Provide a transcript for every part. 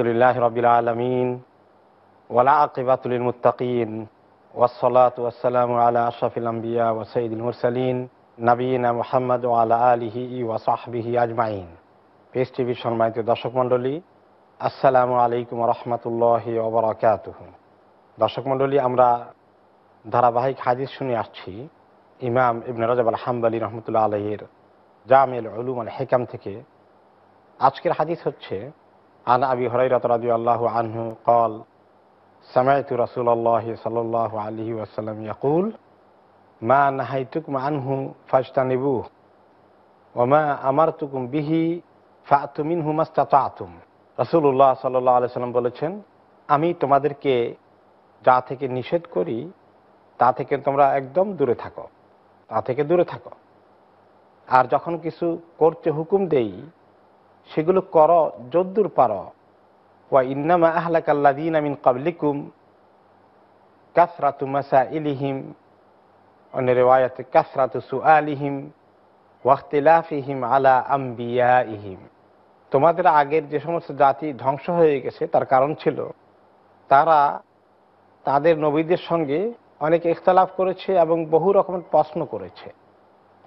আলহামদুলিল্লাহ রবিল আলমিন দর্শক মণ্ডলী আমরা ধারাবাহিক হাদিস শুনে আসছি ইমাম ইবন রাজাব আল হাম্বালি রহমতুল্লাহ আলহের জামিল আল হেকাম থেকে আজকের হাদিস হচ্ছে আন আবি হরাইরাত রাদি আল্লাহ আনহু কল সামায়তু রাসুল্লাহ সাল্লাহ আলহি আসসালাম ইয়াকুল মা নাহাইতুকুম আনহু ফাজতানিবু ও মা আমার তুকুম বিহি ফাতুমিন হুমাস্তা তুম রসুল্লাহ সাল্লাহ আলি সাল্লাম বলেছেন আমি তোমাদেরকে যা থেকে নিষেধ করি তা থেকে তোমরা একদম দূরে থাকো তা থেকে দূরে থাকো আর যখন কিছু করতে হুকুম দেই সেগুলো কর যদ্দূর পার ওয়া ইন্নামা দিন আমিন কাবলিকুম কাসরাতু মাসা ইলিহিম অন্য রেওয়ায়ত কাসরাতু সু আলিহিম ওয়াখতিলাফিহিম আলা আম্বিয়া ইহিম তোমাদের আগের যে সমস্ত জাতি ধ্বংস হয়ে গেছে তার কারণ ছিল তারা তাদের নবীদের সঙ্গে অনেক ইখতলাফ করেছে এবং বহু রকমের প্রশ্ন করেছে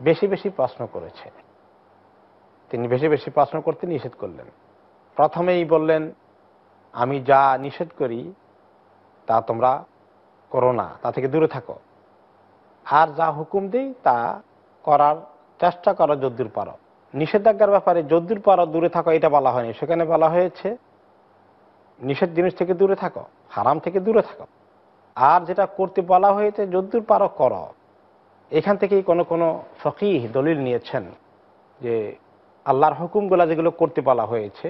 বেশি বেশি প্রশ্ন করেছে তিনি বেশি বেশি প্রশ্ন করতে নিষেধ করলেন প্রথমেই বললেন আমি যা নিষেধ করি তা তোমরা করো না তা থেকে দূরে থাকো আর যা হুকুম দিই তা করার চেষ্টা করো যদ্দুর পারো নিষেধাজ্ঞার ব্যাপারে যদ্দুর পারো দূরে থাকো এটা বলা হয়নি সেখানে বলা হয়েছে নিষেধ জিনিস থেকে দূরে থাকো হারাম থেকে দূরে থাকো আর যেটা করতে বলা হয়েছে যদ্দুর পারো করো এখান থেকেই কোনো কোনো ফকিহ দলিল নিয়েছেন যে আল্লাহর হুকুমগুলা যেগুলো করতে বলা হয়েছে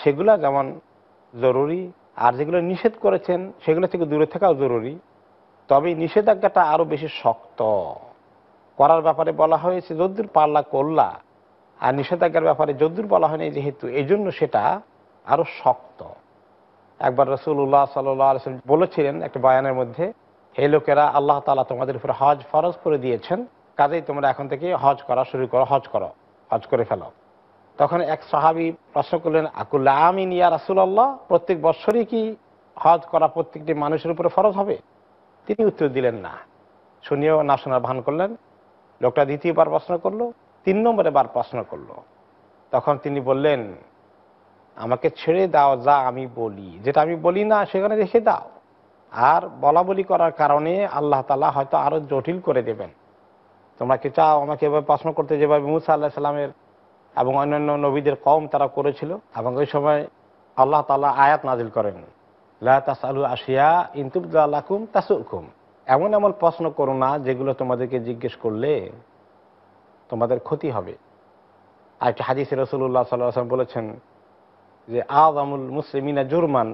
সেগুলা যেমন জরুরি আর যেগুলো নিষেধ করেছেন সেগুলো থেকে দূরে থাকাও জরুরি তবে নিষেধাজ্ঞাটা আরও বেশি শক্ত করার ব্যাপারে বলা হয়েছে যদ্দূর পাল্লা করলা আর নিষেধাজ্ঞার ব্যাপারে যদ্দূর বলা হয়নি যেহেতু এই জন্য সেটা আরও শক্ত একবার রসুল্লাহ সাল্লাম বলেছিলেন একটা বয়ানের মধ্যে হে লোকেরা আল্লাহ তালা তোমাদের উপরে হজ ফরজ করে দিয়েছেন কাজেই তোমরা এখন থেকে হজ করা শুরু করো হজ করো হজ করে ফেলো তখন এক সাহাবি প্রশ্ন করলেন আকুল্লা আমিন ইয়া আল্লাহ প্রত্যেক বৎসরই কি হজ করা প্রত্যেকটি মানুষের উপরে ফরজ হবে তিনি উত্তর দিলেন না শুনিয়েও না শোনার ভান করলেন লোকটা দ্বিতীয়বার প্রশ্ন করলো তিন নম্বরে বার প্রশ্ন করলো তখন তিনি বললেন আমাকে ছেড়ে দাও যা আমি বলি যেটা আমি বলি না সেখানে রেখে দাও আর বলা বলি করার কারণে আল্লাহ তালা হয়তো আরও জটিল করে দেবেন তোমরা কি চাও আমাকে এভাবে প্রশ্ন করতে যেভাবে মুসা আল্লাহ সাল্লামের এবং অন্যান্য নবীদের কম তারা করেছিল এবং ওই সময় আল্লাহ তালা আয়াত নাজিল করেন লাস আসিয়া ইন্তুবদুল্লাহকুম তাসুকুম এমন এমন প্রশ্ন করো না যেগুলো তোমাদেরকে জিজ্ঞেস করলে তোমাদের ক্ষতি হবে আর একটি হাদিস রসুল্লাহ সাল্লাম বলেছেন যে আমুল মুসলিমিনা জুরমান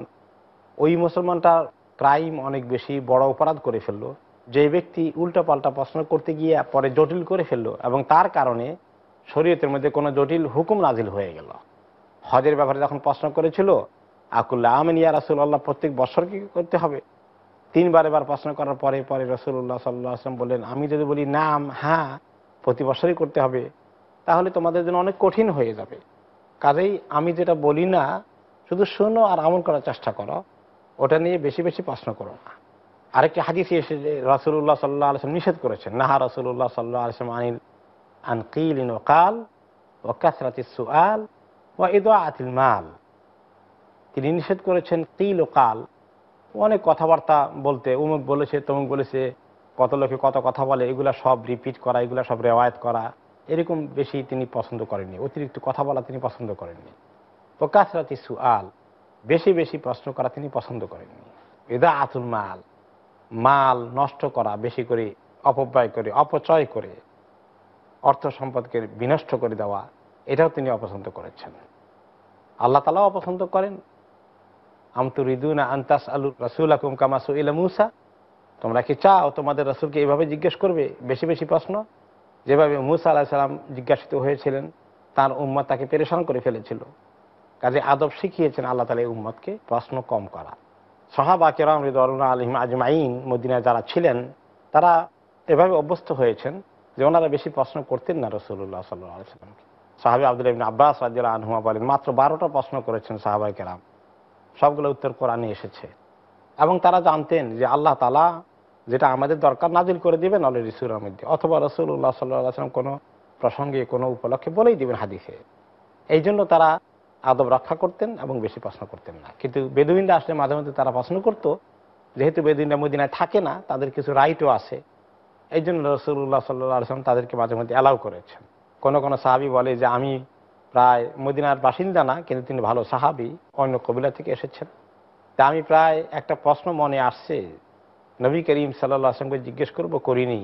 ওই মুসলমানটা ক্রাইম অনেক বেশি বড় অপরাধ করে ফেললো যে ব্যক্তি পাল্টা প্রশ্ন করতে গিয়ে পরে জটিল করে ফেললো এবং তার কারণে শরীয়তের মধ্যে কোনো জটিল হুকুম নাজিল হয়ে গেল হজের ব্যাপারে যখন প্রশ্ন করেছিল আকুল্লা আমিন ইয়া প্রত্যেক বছর কি করতে হবে তিনবার এবার প্রশ্ন করার পরে পরে রসুল্লাহ সাল্লাহ আসলাম বললেন আমি যদি বলি নাম হ্যাঁ প্রতি বছরই করতে হবে তাহলে তোমাদের জন্য অনেক কঠিন হয়ে যাবে কাজেই আমি যেটা বলি না শুধু শোনো আর আমল করার চেষ্টা করো ওটা নিয়ে বেশি বেশি প্রশ্ন করো না আরেকটি হাদিস এসে যে রাসুল্লাহ সাল্লাহ আলসালাম নিষেধ করেছেন নাহা রাসুল্লাহ সাল্লাহ আলসালাম আনিল আন ইন ও কাল ও কাসরাত সুয়াল ও ইদ আতিল মাল তিনি নিষেধ করেছেন কিল ও কাল অনেক কথাবার্তা বলতে উমুক বলেছে তমুক বলেছে কত লোকে কত কথা বলে এগুলা সব রিপিট করা এগুলা সব রেওয়ায়ত করা এরকম বেশি তিনি পছন্দ করেননি অতিরিক্ত কথা বলা তিনি পছন্দ করেননি ও কাসরাতি সুয়াল বেশি বেশি প্রশ্ন করা তিনি পছন্দ করেননি এদা আতুল মাল মাল নষ্ট করা বেশি করে অপব্যয় করে অপচয় করে অর্থ সম্পদকে বিনষ্ট করে দেওয়া এটাও তিনি অপছন্দ করেছেন আল্লাহ তালাও অপছন্দ করেন আমতুরিদুনা আন্তাস আলু রাসুল আকুম কামাসু ইলামুসা তোমরা কি চাও তোমাদের রাসুলকে এভাবে জিজ্ঞেস করবে বেশি বেশি প্রশ্ন যেভাবে মুসা আল্লাহ সাল্লাম জিজ্ঞাসিত হয়েছিলেন তার উম্মত তাকে পেরেশান করে ফেলেছিল কাজে আদব শিখিয়েছেন আল্লাহ তালা এই উম্মতকে প্রশ্ন কম করা সাহাবা কেরাম রিদুল্লাহ আলহিম আজমাইন মদিনায় যারা ছিলেন তারা এভাবে অভ্যস্ত হয়েছেন যে ওনারা বেশি প্রশ্ন করতেন না রসুল্লাহ সাল্লাহ সাল্লামকে সাহাবি আব্দুল ইবিন আব্বাস রাজিয়াল আনহুমা বলেন মাত্র বারোটা প্রশ্ন করেছেন সাহাবাই কেরাম সবগুলো উত্তর কোরআনে এসেছে এবং তারা জানতেন যে আল্লাহ তালা যেটা আমাদের দরকার নাজিল করে দিবেন অলরেডি সুরার মধ্যে অথবা রসুল্লাহ সাল্লাহ আসলাম কোনো প্রসঙ্গে কোনো উপলক্ষে বলেই দিবেন হাদিসে এই জন্য তারা আদব রক্ষা করতেন এবং বেশি প্রশ্ন করতেন না কিন্তু বেদুইনরা আসলে মাঝে মধ্যে তারা প্রশ্ন করতো যেহেতু বেদুইনরা মদিনায় থাকে না তাদের কিছু রাইটও আছে এই জন্য রসুল্লাহ সাল্লাহ আসলাম তাদেরকে মাঝে মধ্যে অ্যালাউ করেছেন কোনো কোনো সাহাবি বলে যে আমি প্রায় মদিনার বাসিন্দা না কিন্তু তিনি ভালো সাহাবি অন্য কবিলা থেকে এসেছেন তা আমি প্রায় একটা প্রশ্ন মনে আসছে নবী করিম সাল্লাহ আসলামকে জিজ্ঞেস করবো করিনি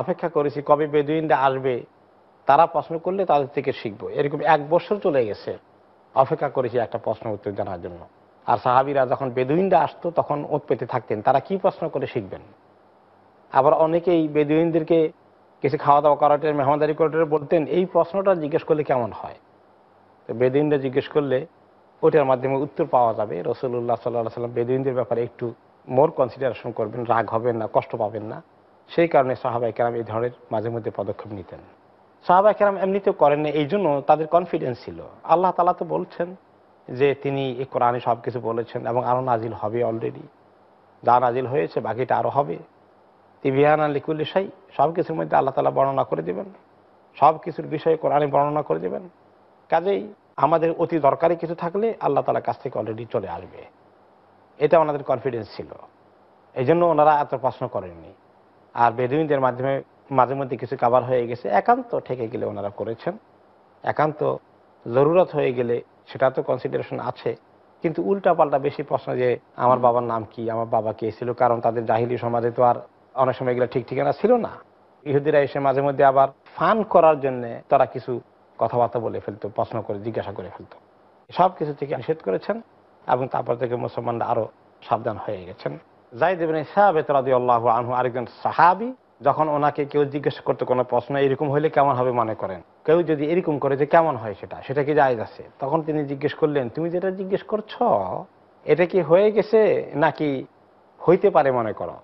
অপেক্ষা করেছি কবে বেদুইনরা আসবে তারা প্রশ্ন করলে তাদের থেকে শিখবো এরকম এক বছর চলে গেছে অপেক্ষা করেছি একটা প্রশ্ন উত্তর জানার জন্য আর সাহাবিরা যখন বেদুইনরা আসতো তখন ওত পেতে থাকতেন তারা কি প্রশ্ন করে শিখবেন আবার অনেকেই বেদুইনদেরকে কিছু খাওয়া দাওয়া করাটে মেহমানদারি করাটে বলতেন এই প্রশ্নটা জিজ্ঞেস করলে কেমন হয় তো বেদুইনরা জিজ্ঞেস করলে ওটার মাধ্যমে উত্তর পাওয়া যাবে রসুল্লাহ সাল্লাহ সাল্লাম বেদুইনদের ব্যাপারে একটু মোর কনসিডারেশন করবেন রাগ হবেন না কষ্ট পাবেন না সেই কারণে সাহাবাই কেরাম এই ধরনের মাঝে মধ্যে পদক্ষেপ নিতেন সাহাবা কেরাম এমনিতেও করেননি এই জন্য তাদের কনফিডেন্স ছিল আল্লাহ তালা তো বলছেন যে তিনি এ কোরআনে সব কিছু বলেছেন এবং আরও নাজিল হবে অলরেডি যা নাজিল হয়েছে বাকিটা আরও হবে তিবিহান লিকুল্লি সাই সব কিছুর মধ্যে আল্লাহ তালা বর্ণনা করে দেবেন সব কিছুর বিষয়ে কোরআনে বর্ণনা করে দেবেন কাজেই আমাদের অতি দরকারি কিছু থাকলে আল্লাহ তালার কাছ থেকে অলরেডি চলে আসবে এটা ওনাদের কনফিডেন্স ছিল এই জন্য ওনারা এত প্রশ্ন করেননি আর বেদুইনদের মাধ্যমে মাঝে মধ্যে কিছু কাবার হয়ে গেছে একান্ত ঠেকে গেলে ওনারা করেছেন একান্ত জরুরত হয়ে গেলে সেটা তো কনসিডারেশন আছে কিন্তু উল্টা পাল্টা বেশি প্রশ্ন যে আমার বাবার নাম কি আমার বাবা কে ছিল কারণ তাদের জাহিলি সমাজে তো আর অনেক সময় এগুলো ঠিক ঠিকানা ছিল না ইহুদিরা এসে মাঝে মধ্যে আবার ফান করার জন্য তারা কিছু কথাবার্তা বলে ফেলতো প্রশ্ন করে জিজ্ঞাসা করে ফেলতো সব কিছু থেকে নিষেধ করেছেন এবং তারপর থেকে মুসলমানরা আরও সাবধান হয়ে গেছেন জাইদ ইবিন সাহাবেত রাজি আল্লাহ আনহু আরেকজন সাহাবি যখন ওনাকে কেউ জিজ্ঞেস করতে কোনো প্রশ্ন এরকম হইলে কেমন হবে মনে করেন কেউ যদি এরকম করে যে কেমন হয় সেটা সেটা কি যায় আছে তখন তিনি জিজ্ঞেস করলেন তুমি যেটা জিজ্ঞেস করছ এটা কি হয়ে গেছে নাকি হইতে পারে মনে করো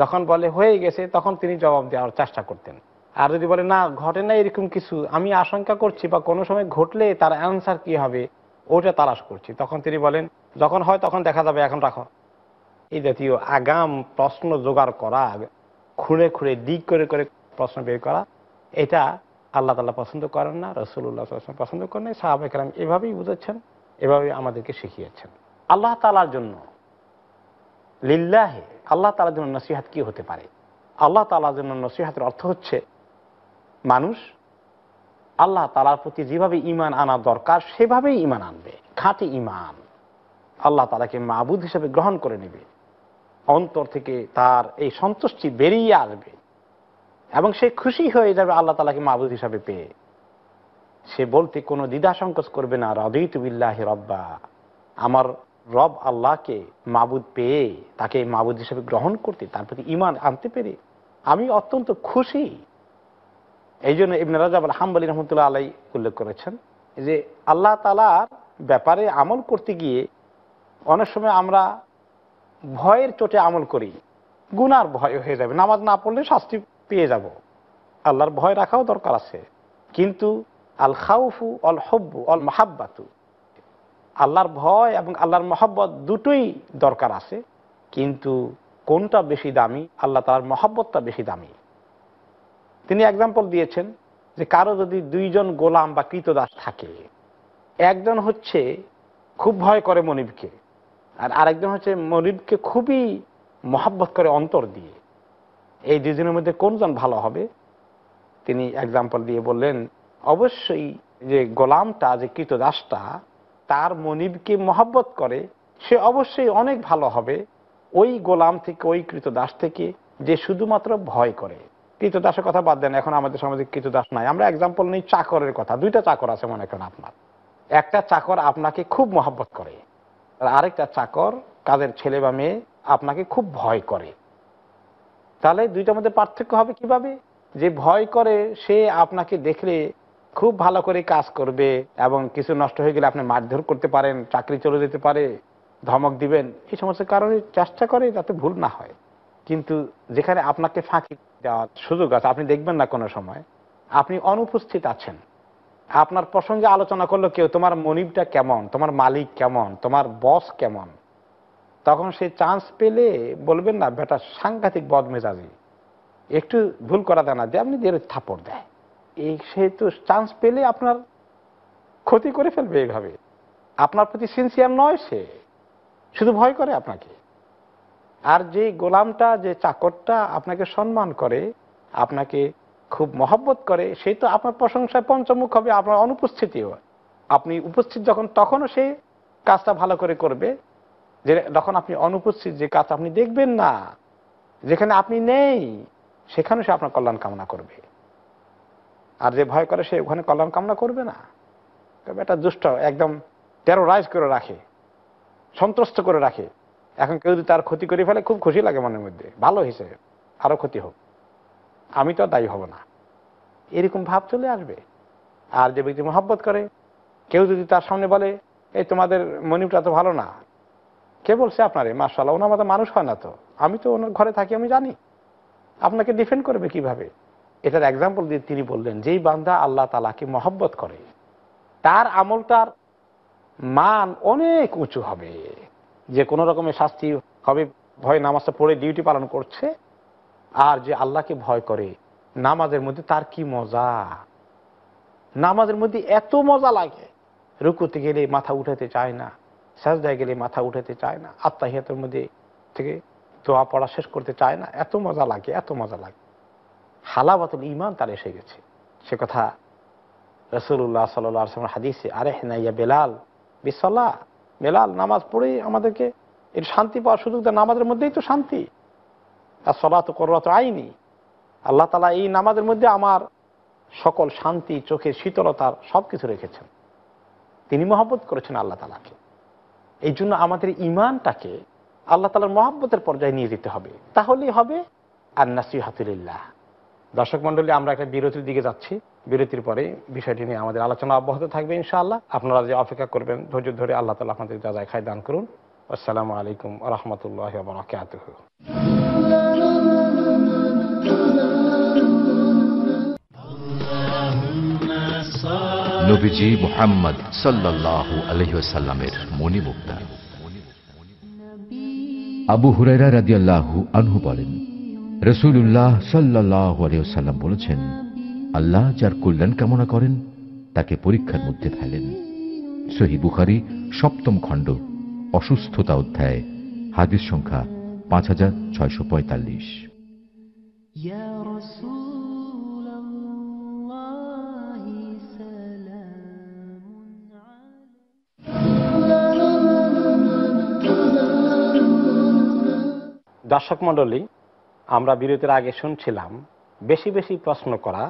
যখন বলে হয়ে গেছে তখন তিনি জবাব দেওয়ার চেষ্টা করতেন আর যদি বলে না ঘটে না এরকম কিছু আমি আশঙ্কা করছি বা কোনো সময় ঘটলে তার অ্যান্সার কি হবে ওটা তালাশ করছি তখন তিনি বলেন যখন হয় তখন দেখা যাবে এখন রাখো এই জাতীয় আগাম প্রশ্ন জোগাড় করা খুঁড়ে খুঁড়ে দিক করে করে প্রশ্ন বের করা এটা আল্লাহ তাল্লাহ পছন্দ করেন না রসুল্লাহ পছন্দ করেন না কালাম এভাবেই বুঝেছেন এভাবে আমাদেরকে শিখিয়েছেন আল্লাহ তালার জন্য লিল্লাহে আল্লাহ তালার জন্য নসিহাত কি হতে পারে আল্লাহ তালার জন্য নসিহাতের অর্থ হচ্ছে মানুষ আল্লাহ তালার প্রতি যেভাবে ইমান আনা দরকার সেভাবেই ইমান আনবে খাঁটি ইমান আল্লাহ তালাকে মাবুদ হিসেবে গ্রহণ করে নেবে অন্তর থেকে তার এই সন্তুষ্টি বেরিয়ে আসবে এবং সে খুশি হয়ে যাবে আল্লাহ তালাকে মাহবুদ হিসাবে পেয়ে সে বলতে কোনো দ্বিধা সংকোচ করবে না রদিতুবিল্লাহ রব্বা আমার রব আল্লাহকে মাবুদ পেয়ে তাকে মাবুদ হিসেবে গ্রহণ করতে তার প্রতি ইমান আনতে পেরে আমি অত্যন্ত খুশি এই জন্য ইবন রাজাব আল হাম্বালি রহমতুল্লাহ আলাই উল্লেখ করেছেন যে আল্লাহ তালার ব্যাপারে আমল করতে গিয়ে অনেক সময় আমরা ভয়ের চোটে আমল করি গুনার ভয় হয়ে যাবে নামাজ না পড়লে শাস্তি পেয়ে যাব আল্লাহর ভয় রাখাও দরকার আছে কিন্তু আল খাউফু অল হব্বু অল মাহাব্বাতু আল্লাহর ভয় এবং আল্লাহর মহাব্বত দুটোই দরকার আছে কিন্তু কোনটা বেশি দামি আল্লাহ তালার মহাব্বতটা বেশি দামি তিনি এক্সাম্পল দিয়েছেন যে কারো যদি দুইজন গোলাম বা কৃতদাস থাকে একজন হচ্ছে খুব ভয় করে মনিবকে আর আরেকজন হচ্ছে মরিদকে খুবই মহাব্বত করে অন্তর দিয়ে এই দুজনের মধ্যে কোনজন ভালো হবে তিনি এক্সাম্পল দিয়ে বললেন অবশ্যই যে গোলামটা যে কৃতদাসটা তার মনিবকে মহাব্বত করে সে অবশ্যই অনেক ভালো হবে ওই গোলাম থেকে ওই কৃতদাস থেকে যে শুধুমাত্র ভয় করে কৃতদাসের কথা বাদ দেন এখন আমাদের সমাজে কৃতদাস নাই আমরা এক্সাম্পল নিই চাকরের কথা দুইটা চাকর আছে মনে করেন আপনার একটা চাকর আপনাকে খুব মহাব্বত করে আর আরেকটা চাকর কাদের ছেলে বা মেয়ে আপনাকে খুব ভয় করে তাহলে দুইটার মধ্যে পার্থক্য হবে কিভাবে যে ভয় করে সে আপনাকে দেখলে খুব ভালো করে কাজ করবে এবং কিছু নষ্ট হয়ে গেলে আপনি মারধর করতে পারেন চাকরি চলে যেতে পারে ধমক দিবেন এই সমস্ত কারণে চেষ্টা করে যাতে ভুল না হয় কিন্তু যেখানে আপনাকে ফাঁকি দেওয়ার সুযোগ আছে আপনি দেখবেন না কোনো সময় আপনি অনুপস্থিত আছেন আপনার প্রসঙ্গে আলোচনা করলো কেউ তোমার মনিবটা কেমন তোমার মালিক কেমন তোমার বস কেমন তখন সে চান্স পেলে বলবেন না বেটা সাংঘাতিক বদমেজাজি একটু ভুল করা দেয় না যে আপনি যে থাপড় দেয় এই সেহেতু চান্স পেলে আপনার ক্ষতি করে ফেলবে এইভাবে আপনার প্রতি সিনসিয়ার নয় সে শুধু ভয় করে আপনাকে আর যে গোলামটা যে চাকরটা আপনাকে সম্মান করে আপনাকে খুব মহব্বত করে সে তো আপনার প্রশংসায় পঞ্চমুখ হবে আপনার অনুপস্থিতিও আপনি উপস্থিত যখন তখনও সে কাজটা ভালো করে করবে যে যখন আপনি অনুপস্থিত যে কাজ আপনি দেখবেন না যেখানে আপনি নেই সেখানে সে আপনার কল্যাণ কামনা করবে আর যে ভয় করে সে ওখানে কল্যাণ কামনা করবে না তবে এটা দুষ্ট একদম টেরোরাইজ করে রাখে সন্ত্রস্ত করে রাখে এখন কেউ যদি তার ক্ষতি করে ফেলে খুব খুশি লাগে মনের মধ্যে ভালো হিসেবে আরও ক্ষতি হোক আমি তো দায়ী হব না এরকম ভাব চলে আসবে আর যে ব্যক্তি মহব্বত করে কেউ যদি তার সামনে বলে এই তোমাদের মনিবটা তো ভালো না কে বলছে আপনারে মার্শাল্লাহ ওনার মতো মানুষ হয় না তো আমি তো ওনার ঘরে থাকি আমি জানি আপনাকে ডিফেন্ড করবে কিভাবে এটার এক্সাম্পল দিয়ে তিনি বললেন যেই বান্দা আল্লাহ তালাকে মহব্বত করে তার আমলটার মান অনেক উঁচু হবে যে কোনো রকমের শাস্তি হবে ভয় নামাজটা পড়ে ডিউটি পালন করছে আর যে আল্লাহকে ভয় করে নামাজের মধ্যে তার কি মজা নামাজের মধ্যে এত মজা লাগে রুকুতে গেলে মাথা উঠাতে চায় না সাজদায় গেলে মাথা উঠাতে চায় না আত্মাহিয়াতের মধ্যে থেকে দোয়া পড়া শেষ করতে চায় না এত মজা লাগে এত মজা লাগে হালাবাতুল ইমান তার এসে গেছে সে কথা রসুল্লাহ সাল্লাম হাদিসে আরে হেনাইয়া বেলাল বিসাল্লাহ বেলাল নামাজ পড়েই আমাদেরকে এর শান্তি পাওয়ার সুযোগ দেয় নামাজের মধ্যেই তো শান্তি আর সলাত করত আইনি আল্লাহ তালা এই নামাজের মধ্যে আমার সকল শান্তি চোখের শীতলতার সব কিছু রেখেছেন তিনি মহব্বত করেছেন আল্লাহ তালাকে এই জন্য আমাদের ইমানটাকে আল্লাহ তালার মহাব্বতের পর্যায়ে নিয়ে যেতে হবে তাহলেই হবে আর নাসি নাসিহাতুলিল্লাহ দর্শক মন্ডলী আমরা একটা বিরতির দিকে যাচ্ছি বিরতির পরে বিষয়টি নিয়ে আমাদের আলোচনা অব্যাহত থাকবে ইনশাআল্লাহ আপনারা যে অপেক্ষা করবেন ধৈর্য ধরে আল্লাহ তালা আপনাদের যা যায় খায় দান করুন আসসালামু আলাইকুম রহমতুল্লাহ বরাকাত নবীজি মোহাম্মদ সাল্লাহ আলহিসাল্লামের মণিমুক্তা আবু হুরাইরা রাদিয়াল্লাহু আনহু বলেন রসুল্লাহ সাল্লাহ আলিয়াল্লাম বলেছেন আল্লাহ যার কল্যাণ কামনা করেন তাকে পরীক্ষার মধ্যে ফেলেন সহি বুখারি সপ্তম খণ্ড অসুস্থতা অধ্যায় হাদিস সংখ্যা পাঁচ হাজার ছয়শ পঁয়তাল্লিশ দর্শক মণ্ডলী আমরা বিরতির আগে শুনছিলাম বেশি বেশি প্রশ্ন করা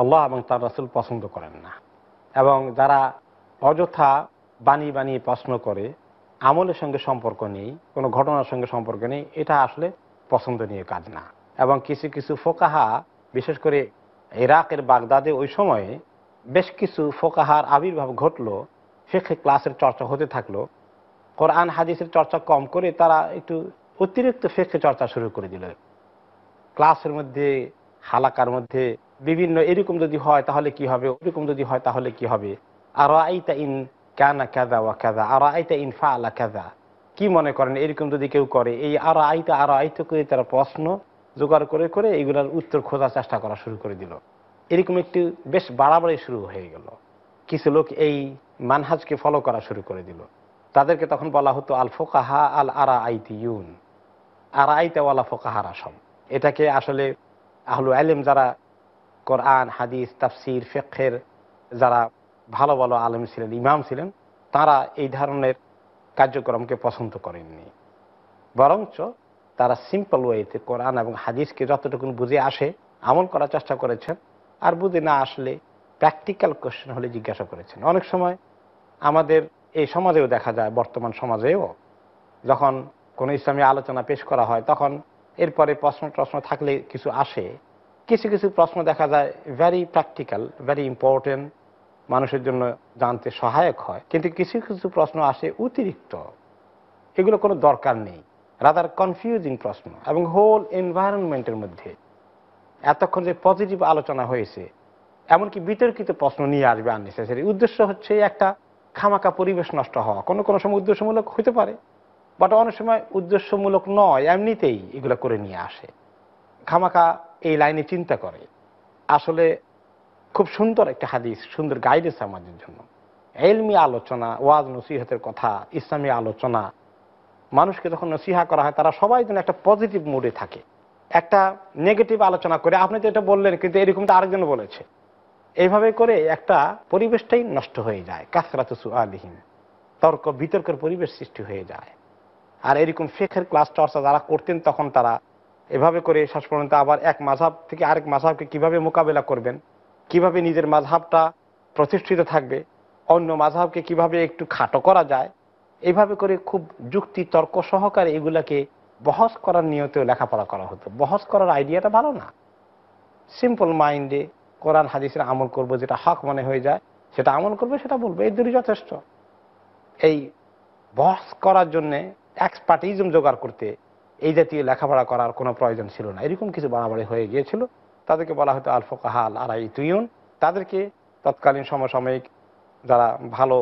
আল্লাহ এবং তার রাসুল পছন্দ করেন না এবং যারা অযথা বানিয়ে বানিয়ে প্রশ্ন করে আমলের সঙ্গে সম্পর্ক নেই কোনো ঘটনার সঙ্গে সম্পর্ক নেই এটা আসলে পছন্দ নিয়ে কাজ না এবং কিছু কিছু ফোকাহা বিশেষ করে ইরাকের বাগদাদে ওই সময়ে বেশ কিছু ফোকাহার আবির্ভাব ঘটলো সে ক্লাসের চর্চা হতে থাকলো কোরআন হাদিসের চর্চা কম করে তারা একটু অতিরিক্ত ফেকে চর্চা শুরু করে দিল ক্লাসের মধ্যে হালাকার মধ্যে বিভিন্ন এরকম যদি হয় তাহলে কি হবে ওরকম যদি হয় তাহলে কি হবে আর আইতা ইন কেনা কেদা ওয়া কেদা আর আইতা ইন ফা আলা কেদা কি মনে করেন এরকম যদি কেউ করে এই আর আইতা আর আইতে করে তারা প্রশ্ন জোগাড় করে করে এগুলার উত্তর খোঁজার চেষ্টা করা শুরু করে দিল এরকম একটি বেশ বাড়াবাড়ি শুরু হয়ে গেল কিছু লোক এই মানহাজকে ফলো করা শুরু করে দিল তাদেরকে তখন বলা হতো আল ফোকাহা আল আরা আইতি ইউন আর আইতাওয়ালা ফোকাহারা সব এটাকে আসলে আহলু আলেম যারা কোরআন হাদিস তাফসির ফেকের যারা ভালো ভালো আলেম ছিলেন ইমাম ছিলেন তারা এই ধরনের কার্যক্রমকে পছন্দ করেননি বরঞ্চ তারা সিম্পল ওয়েতে কোরআন এবং হাদিসকে যতটুকুন বুঝে আসে আমল করার চেষ্টা করেছেন আর বুঝে না আসলে প্র্যাকটিক্যাল কোশ্চেন হলে জিজ্ঞাসা করেছেন অনেক সময় আমাদের এই সমাজেও দেখা যায় বর্তমান সমাজেও যখন কোনো ইসলামী আলোচনা পেশ করা হয় তখন এরপরে প্রশ্ন টশ্ন থাকলে কিছু আসে কিছু কিছু প্রশ্ন দেখা যায় ভ্যারি প্র্যাকটিক্যাল ভ্যারি ইম্পর্টেন্ট মানুষের জন্য জানতে সহায়ক হয় কিন্তু কিছু কিছু প্রশ্ন আসে অতিরিক্ত এগুলো কোনো দরকার নেই রাদার কনফিউজিং প্রশ্ন এবং হোল এনভায়রনমেন্টের মধ্যে এতক্ষণ যে পজিটিভ আলোচনা হয়েছে এমনকি বিতর্কিত প্রশ্ন নিয়ে আসবে আননেসেসারি উদ্দেশ্য হচ্ছে একটা খামাকা পরিবেশ নষ্ট হওয়া কোনো কোনো সময় উদ্দেশ্যমূলক হতে পারে বাট অনেক সময় উদ্দেশ্যমূলক নয় এমনিতেই এগুলো করে নিয়ে আসে খামাখা এই লাইনে চিন্তা করে আসলে খুব সুন্দর একটা হাদিস সুন্দর গাইডেন্স আমাদের জন্য এলমি আলোচনা ওয়াজ নসিহতের কথা ইসলামী আলোচনা মানুষকে যখন নসিহা করা হয় তারা সবাই যেন একটা পজিটিভ মুডে থাকে একটা নেগেটিভ আলোচনা করে আপনি তো এটা বললেন কিন্তু এরকম তো আরেকজন বলেছে এইভাবে করে একটা পরিবেশটাই নষ্ট হয়ে যায় কাসরাত সু আলহীন তর্ক বিতর্কের পরিবেশ সৃষ্টি হয়ে যায় আর এরকম ফেকের ক্লাস চর্চা যারা করতেন তখন তারা এভাবে করে শেষ পর্যন্ত আবার এক মাঝাব থেকে আরেক মাঝাবকে কিভাবে মোকাবেলা করবেন কিভাবে নিজের মাঝাবটা প্রতিষ্ঠিত থাকবে অন্য মাঝাবকে কিভাবে একটু খাটো করা যায় এভাবে করে খুব যুক্তি তর্ক সহকারে এগুলাকে বহস করার নিয়তেও লেখাপড়া করা হতো বহস করার আইডিয়াটা ভালো না সিম্পল মাইন্ডে কোরআন হাদিসের আমল করব যেটা হক মনে হয়ে যায় সেটা আমল করবে সেটা বলবো এই দুটি যথেষ্ট এই বহস করার জন্যে এক্সপার্টিজম জোগাড় করতে এই জাতীয় লেখাপড়া করার কোনো প্রয়োজন ছিল না এরকম কিছু বাড়াবাড়ি হয়ে গিয়েছিল তাদেরকে বলা হতো আর আরাই তুইন তাদেরকে তৎকালীন সমসাময়িক যারা ভালো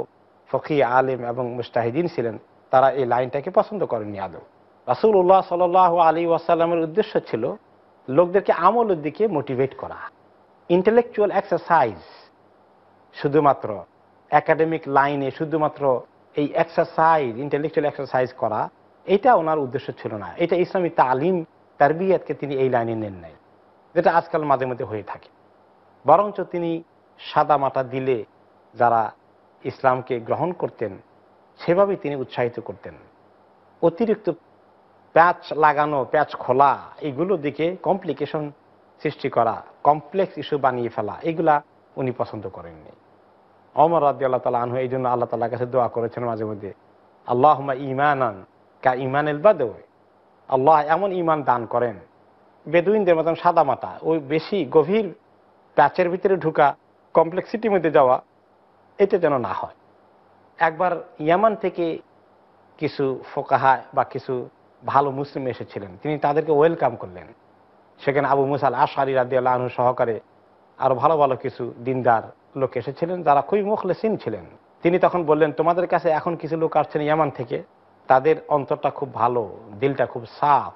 ফকি আলিম এবং মুস্তাহিদিন ছিলেন তারা এই লাইনটাকে পছন্দ করেননি আদৌ রাসুল উল্লাহ সাল আলী ওয়াসাল্লামের উদ্দেশ্য ছিল লোকদেরকে আমলের দিকে মোটিভেট করা ইন্টেলেকচুয়াল এক্সারসাইজ শুধুমাত্র একাডেমিক লাইনে শুধুমাত্র এই এক্সারসাইজ ইন্টেলেকচুয়াল এক্সারসাইজ করা এটা ওনার উদ্দেশ্য ছিল না এটা ইসলামী তালিম তারবিয়াতকে তিনি এই লাইনে নেন নাই যেটা আজকাল মাঝে মাঝে হয়ে থাকে বরঞ্চ তিনি সাদা মাটা দিলে যারা ইসলামকে গ্রহণ করতেন সেভাবেই তিনি উৎসাহিত করতেন অতিরিক্ত প্যাচ লাগানো প্যাচ খোলা এগুলো দিকে কমপ্লিকেশন সৃষ্টি করা কমপ্লেক্স ইস্যু বানিয়ে ফেলা এগুলা উনি পছন্দ করেননি অমর রাজি আল্লাহ তালা আনহু এই জন্য আল্লাহ তালার কাছে দোয়া করেছেন মাঝে মধ্যে আল্লাহ ইমান আন কা ইমান এলবা দেবে আল্লাহ এমন ইমান দান করেন বেদুইনদের মতন সাদা মাতা ওই বেশি গভীর প্যাচের ভিতরে ঢুকা কমপ্লেক্সিটির মধ্যে যাওয়া এটা যেন না হয় একবার ইয়ামান থেকে কিছু ফোকাহা বা কিছু ভালো মুসলিম এসেছিলেন তিনি তাদেরকে ওয়েলকাম করলেন সেখানে আবু মুসাল আশারি আল্লাহ আনহু সহকারে আরও ভালো ভালো কিছু দিনদার লোক এসেছিলেন যারা খুবই মুখলেসিন ছিলেন তিনি তখন বললেন তোমাদের কাছে এখন কিছু লোক আসছেন ইয়ামান থেকে তাদের অন্তরটা খুব ভালো দিলটা খুব সাফ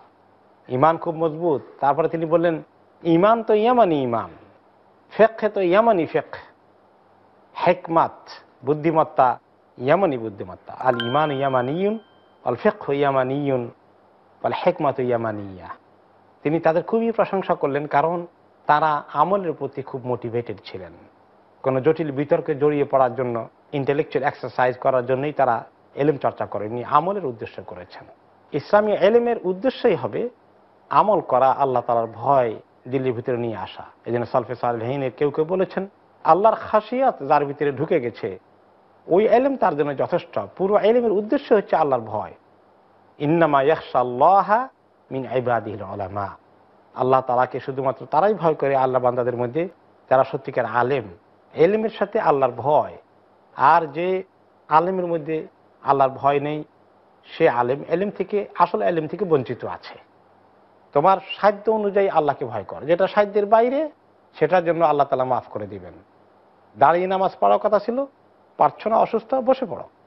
ইমান খুব মজবুত তারপরে তিনি বললেন ইমান তো ইয়ামানি ইমান খে তো ইয়ামানি ফেক হেকমাত বুদ্ধিমত্তা ইয়ামানি বুদ্ধিমত্তা আল ইমান ইয়ামানিউন অল ইয়ামান ইয়ামানিউন অল হেকমাত ইয়া তিনি তাদের খুবই প্রশংসা করলেন কারণ তারা আমলের প্রতি খুব মোটিভেটেড ছিলেন কোনো জটিল বিতর্কে জড়িয়ে পড়ার জন্য ইন্টেলেকচুয়াল এক্সারসাইজ করার জন্যই তারা এলেম চর্চা করেনি আমলের উদ্দেশ্য করেছেন ইসলামী এলেমের উদ্দেশ্যই হবে আমল করা আল্লাহ তালার ভয় দিল্লির ভিতরে নিয়ে আসা এই জন্য সালফে সালহীনের কেউ কেউ বলেছেন আল্লাহর খাসিয়াত যার ভিতরে ঢুকে গেছে ওই এলেম তার জন্য যথেষ্ট পুরো এলেমের উদ্দেশ্য হচ্ছে আল্লাহর ভয় ইন্নামা ইয়াকশাল্লাহা মিন আইবাদ আলামা আল্লাহ তালাকে শুধুমাত্র তারাই ভয় করে আল্লাহ বান্দাদের মধ্যে যারা সত্যিকার আলেম এলেমের সাথে আল্লাহর ভয় আর যে আলেমের মধ্যে আল্লাহর ভয় নেই সে আলেম এলেম থেকে আসল এলেম থেকে বঞ্চিত আছে তোমার সাধ্য অনুযায়ী আল্লাহকে ভয় কর যেটা সাধ্যের বাইরে সেটার জন্য আল্লাহ তালা মাফ করে দিবেন দাঁড়িয়ে নামাজ পড়ার কথা ছিল পারছ না অসুস্থ বসে পড়ো